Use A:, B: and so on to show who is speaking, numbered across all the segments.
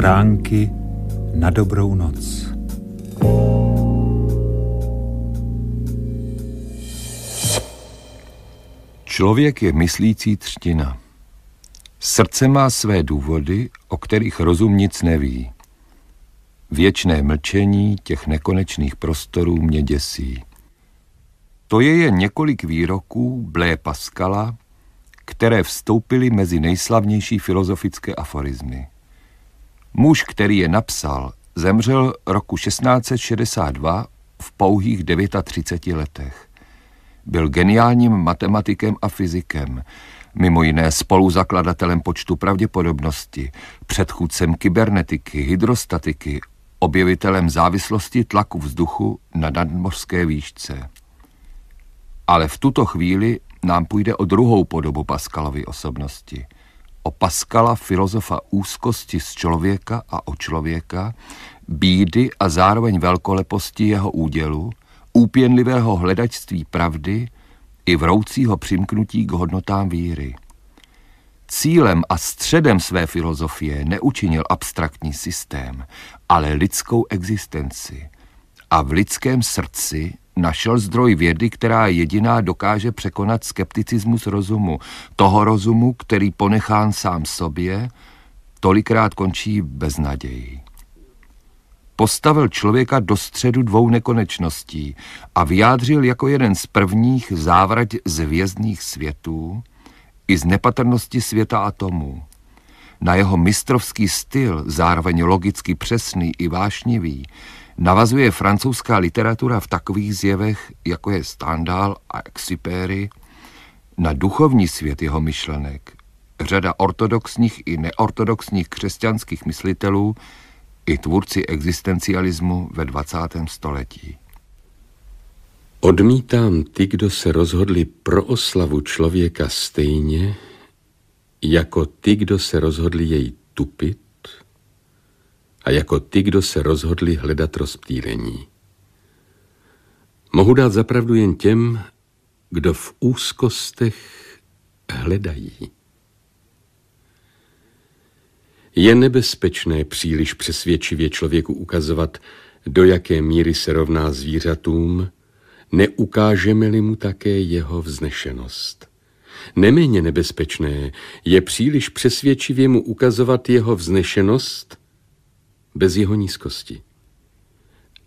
A: stránky na dobrou noc. Člověk je myslící třtina. Srdce má své důvody, o kterých rozum nic neví. Věčné mlčení těch nekonečných prostorů mě děsí. To je jen několik výroků Blé Paskala, které vstoupily mezi nejslavnější filozofické aforizmy. Muž, který je napsal, zemřel roku 1662 v pouhých 39 letech. Byl geniálním matematikem a fyzikem, mimo jiné spoluzakladatelem počtu pravděpodobnosti, předchůdcem kybernetiky, hydrostatiky, objevitelem závislosti tlaku vzduchu na nadmořské výšce. Ale v tuto chvíli nám půjde o druhou podobu Paskalovy osobnosti – o Paskala, filozofa úzkosti z člověka a o člověka, bídy a zároveň velkoleposti jeho údělu, úpěnlivého hledačství pravdy i vroucího přimknutí k hodnotám víry. Cílem a středem své filozofie neučinil abstraktní systém, ale lidskou existenci a v lidském srdci našel zdroj vědy, která jediná dokáže překonat skepticismus rozumu. Toho rozumu, který ponechán sám sobě, tolikrát končí bez naději. Postavil člověka do středu dvou nekonečností a vyjádřil jako jeden z prvních závrať z vězdných světů i z nepatrnosti světa atomů. Na jeho mistrovský styl, zároveň logicky přesný i vášnivý, navazuje francouzská literatura v takových zjevech, jako je Standál a Exipéry, na duchovní svět jeho myšlenek. Řada ortodoxních i neortodoxních křesťanských myslitelů i tvůrci existencialismu ve 20. století. Odmítám ty, kdo se rozhodli
B: pro oslavu člověka stejně, jako ty, kdo se rozhodli jej tupit, a jako ty, kdo se rozhodli hledat rozptýlení. Mohu dát zapravdu jen těm, kdo v úzkostech hledají. Je nebezpečné příliš přesvědčivě člověku ukazovat, do jaké míry se rovná zvířatům, neukážeme-li mu také jeho vznešenost. Neméně nebezpečné je příliš přesvědčivě mu ukazovat jeho vznešenost bez jeho nízkosti.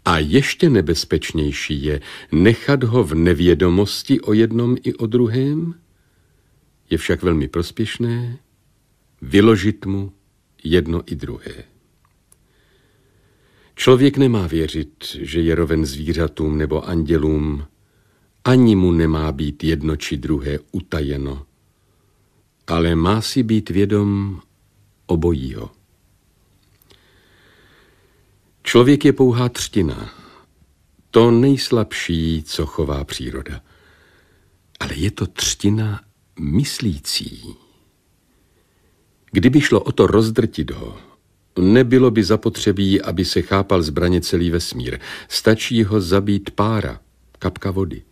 B: A ještě nebezpečnější je nechat ho v nevědomosti o jednom i o druhém, je však velmi prospěšné vyložit mu jedno i druhé. Člověk nemá věřit, že je roven zvířatům nebo andělům, ani mu nemá být jedno či druhé utajeno, ale má si být vědom obojího. Člověk je pouhá třtina, to nejslabší, co chová příroda. Ale je to třtina myslící. Kdyby šlo o to rozdrtit ho, nebylo by zapotřebí, aby se chápal zbraně celý vesmír. Stačí ho zabít pára, kapka vody.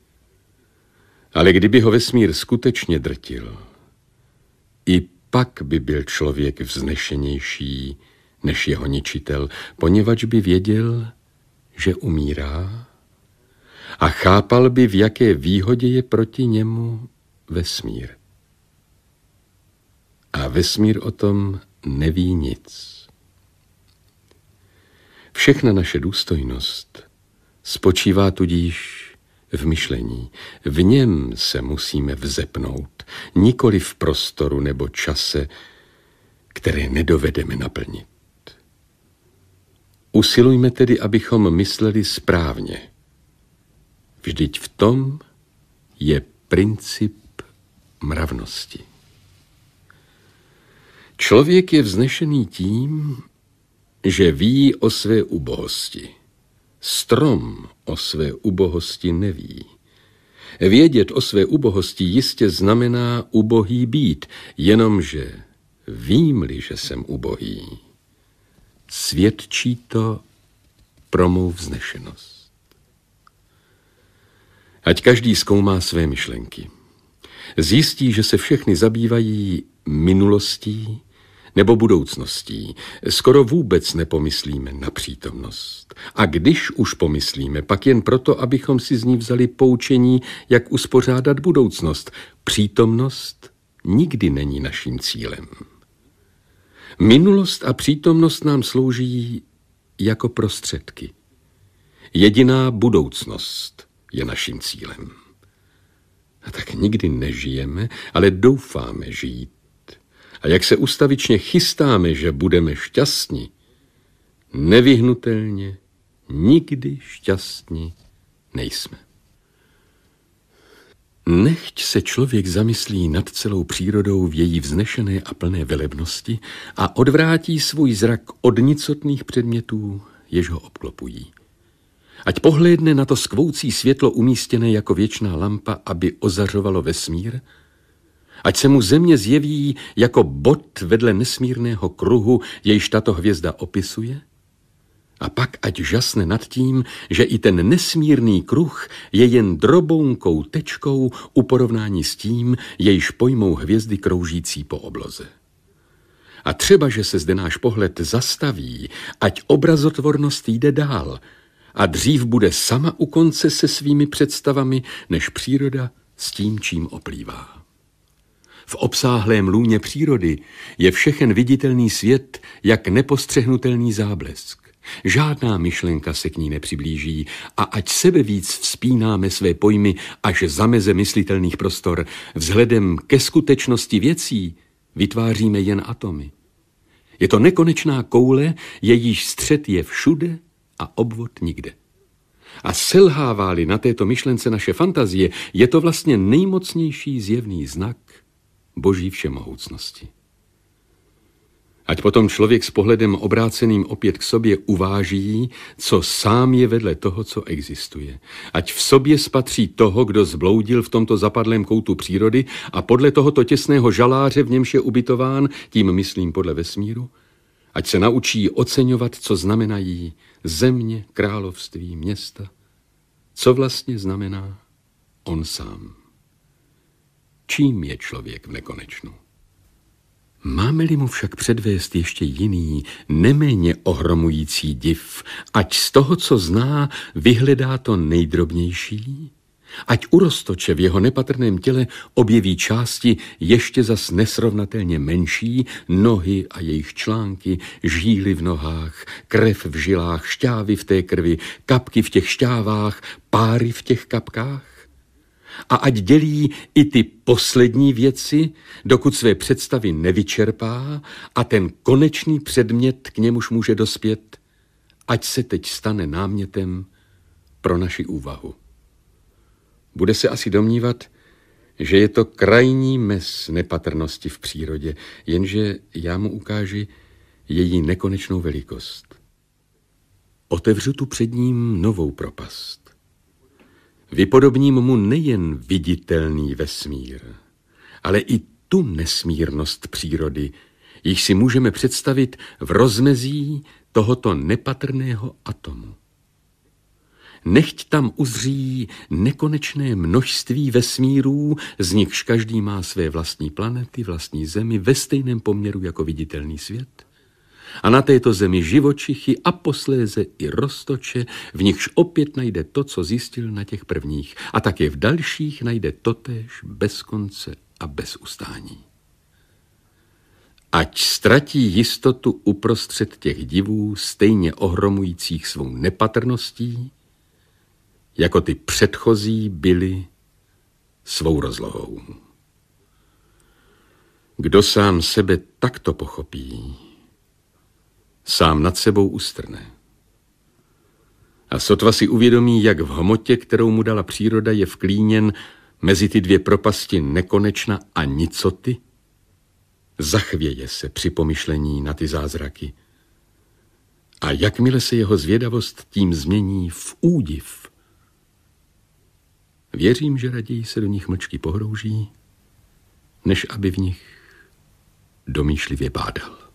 B: Ale kdyby ho vesmír skutečně drtil, i pak by byl člověk vznešenější, než jeho ničitel, poněvadž by věděl, že umírá a chápal by, v jaké výhodě je proti němu vesmír. A vesmír o tom neví nic. Všechna naše důstojnost spočívá tudíž v myšlení. V něm se musíme vzepnout, nikoli v prostoru nebo čase, které nedovedeme naplnit. Usilujme tedy, abychom mysleli správně. Vždyť v tom je princip mravnosti. Člověk je vznešený tím, že ví o své ubohosti. Strom o své ubohosti neví. Vědět o své ubohosti jistě znamená ubohý být, jenomže vím-li, že jsem ubohý, svědčí to pro mou vznešenost. Ať každý zkoumá své myšlenky. Zjistí, že se všechny zabývají minulostí nebo budoucností. Skoro vůbec nepomyslíme na přítomnost. A když už pomyslíme, pak jen proto, abychom si z ní vzali poučení, jak uspořádat budoucnost. Přítomnost nikdy není naším cílem. Minulost a přítomnost nám slouží jako prostředky. Jediná budoucnost je naším cílem. A tak nikdy nežijeme, ale doufáme žít. A jak se ustavičně chystáme, že budeme šťastní, nevyhnutelně nikdy šťastní nejsme. Nechť se člověk zamyslí nad celou přírodou v její vznešené a plné velebnosti a odvrátí svůj zrak od nicotných předmětů, jež ho obklopují. Ať pohlédne na to skvoucí světlo umístěné jako věčná lampa, aby ozařovalo vesmír, ať se mu země zjeví jako bod vedle nesmírného kruhu, jejž tato hvězda opisuje – a pak ať žasne nad tím, že i ten nesmírný kruh je jen drobounkou tečkou u porovnání s tím, jejž pojmou hvězdy kroužící po obloze. A třeba, že se zde náš pohled zastaví, ať obrazotvornost jde dál a dřív bude sama u konce se svými představami, než příroda s tím, čím oplývá. V obsáhlém lůně přírody je všechen viditelný svět jak nepostřehnutelný záblesk. Žádná myšlenka se k ní nepřiblíží a ať sebe víc vzpínáme své pojmy až za meze myslitelných prostor, vzhledem ke skutečnosti věcí vytváříme jen atomy. Je to nekonečná koule, jejíž střed je všude a obvod nikde. A selhává-li na této myšlence naše fantazie, je to vlastně nejmocnější zjevný znak Boží všemohoucnosti. Ať potom člověk s pohledem obráceným opět k sobě uváží, co sám je vedle toho, co existuje. Ať v sobě spatří toho, kdo zbloudil v tomto zapadlém koutu přírody a podle tohoto těsného žaláře, v němž je ubytován, tím myslím podle vesmíru, ať se naučí oceňovat, co znamenají země, království, města, co vlastně znamená on sám. Čím je člověk v nekonečnu? Máme-li mu však předvést ještě jiný, neméně ohromující div, ať z toho, co zná, vyhledá to nejdrobnější, ať u roztoče v jeho nepatrném těle objeví části ještě zas nesrovnatelně menší, nohy a jejich články, žíly v nohách, krev v žilách, šťávy v té krvi, kapky v těch šťávách, páry v těch kapkách, a ať dělí i ty poslední věci, dokud své představy nevyčerpá a ten konečný předmět k němuž může dospět, ať se teď stane námětem pro naši úvahu. Bude se asi domnívat, že je to krajní mes nepatrnosti v přírodě, jenže já mu ukáži její nekonečnou velikost. Otevřu tu před ním novou propast. Vypodobním mu nejen viditelný vesmír, ale i tu nesmírnost přírody, již si můžeme představit v rozmezí tohoto nepatrného atomu. Nechť tam uzří nekonečné množství vesmírů, z nichž každý má své vlastní planety, vlastní zemi ve stejném poměru jako viditelný svět – a na této zemi živočichy a posléze i roztoče, v nichž opět najde to, co zjistil na těch prvních a také v dalších najde totéž bez konce a bez ustání. Ať ztratí jistotu uprostřed těch divů, stejně ohromujících svou nepatrností, jako ty předchozí byly svou rozlohou. Kdo sám sebe takto pochopí, sám nad sebou ustrne. A sotva si uvědomí, jak v hmotě, kterou mu dala příroda, je vklíněn mezi ty dvě propasti nekonečna a nicoty, zachvěje se při pomyšlení na ty zázraky. A jakmile se jeho zvědavost tím změní v údiv, věřím, že raději se do nich mlčky pohrouží, než aby v nich domýšlivě bádal.